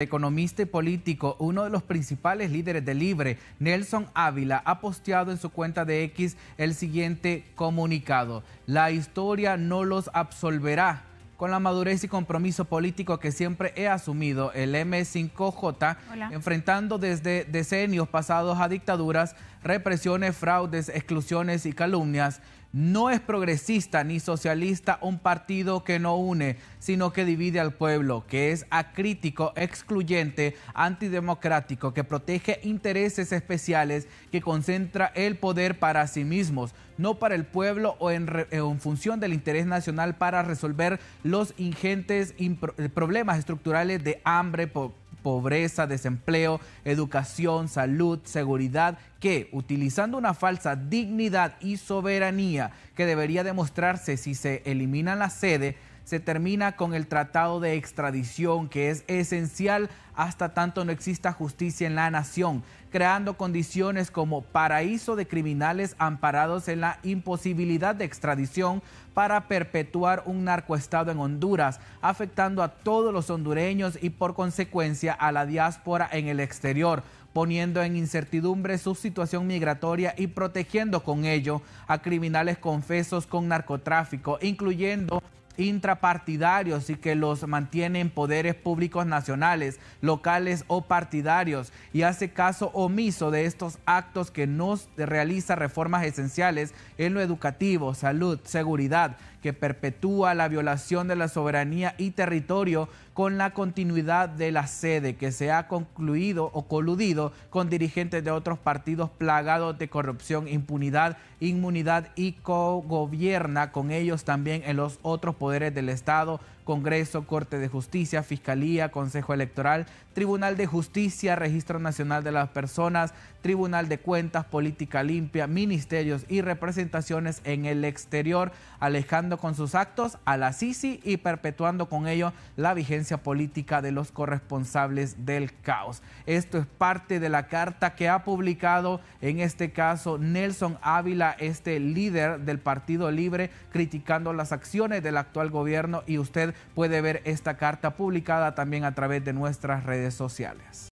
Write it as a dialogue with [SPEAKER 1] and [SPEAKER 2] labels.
[SPEAKER 1] Economista y político, uno de los principales líderes de Libre, Nelson Ávila, ha posteado en su cuenta de X el siguiente comunicado. La historia no los absolverá. Con la madurez y compromiso político que siempre he asumido, el M5J, enfrentando desde decenios pasados a dictaduras, represiones, fraudes, exclusiones y calumnias, no es progresista ni socialista un partido que no une, sino que divide al pueblo, que es acrítico, excluyente, antidemocrático, que protege intereses especiales, que concentra el poder para sí mismos, no para el pueblo o en, función del interés nacional para resolver los ingentes problemas estructurales de hambre, pobreza, desempleo, educación, salud, seguridad, que, utilizando una falsa dignidad y soberanía que debería demostrarse si se elimina la sede, se termina con el tratado de extradición que es esencial hasta tanto no exista justicia en la nación, creando condiciones como paraíso de criminales amparados en la imposibilidad de extradición para perpetuar un narcoestado en Honduras, afectando a todos los hondureños y por consecuencia a la diáspora en el exterior poniendo en incertidumbre su situación migratoria y protegiendo con ello a criminales confesos con narcotráfico, incluyendo intrapartidarios y que los mantiene en poderes públicos nacionales, locales o partidarios y hace caso omiso de estos actos que no realiza reformas esenciales en lo educativo, salud, seguridad, que perpetúa la violación de la soberanía y territorio con la continuidad de la sede que se ha concluido o coludido con dirigentes de otros partidos plagados de corrupción, impunidad, inmunidad y co-gobierna con ellos también en los otros poderes poderes del Estado Congreso, Corte de Justicia, Fiscalía, Consejo Electoral, Tribunal de Justicia, Registro Nacional de las Personas, Tribunal de Cuentas, Política Limpia, Ministerios y representaciones en el exterior, alejando con sus actos a la Sisi y perpetuando con ello la vigencia política de los corresponsables del caos. Esto es parte de la carta que ha publicado en este caso Nelson Ávila, este líder del Partido Libre, criticando las acciones del actual gobierno y usted puede ver esta carta publicada también a través de nuestras redes sociales.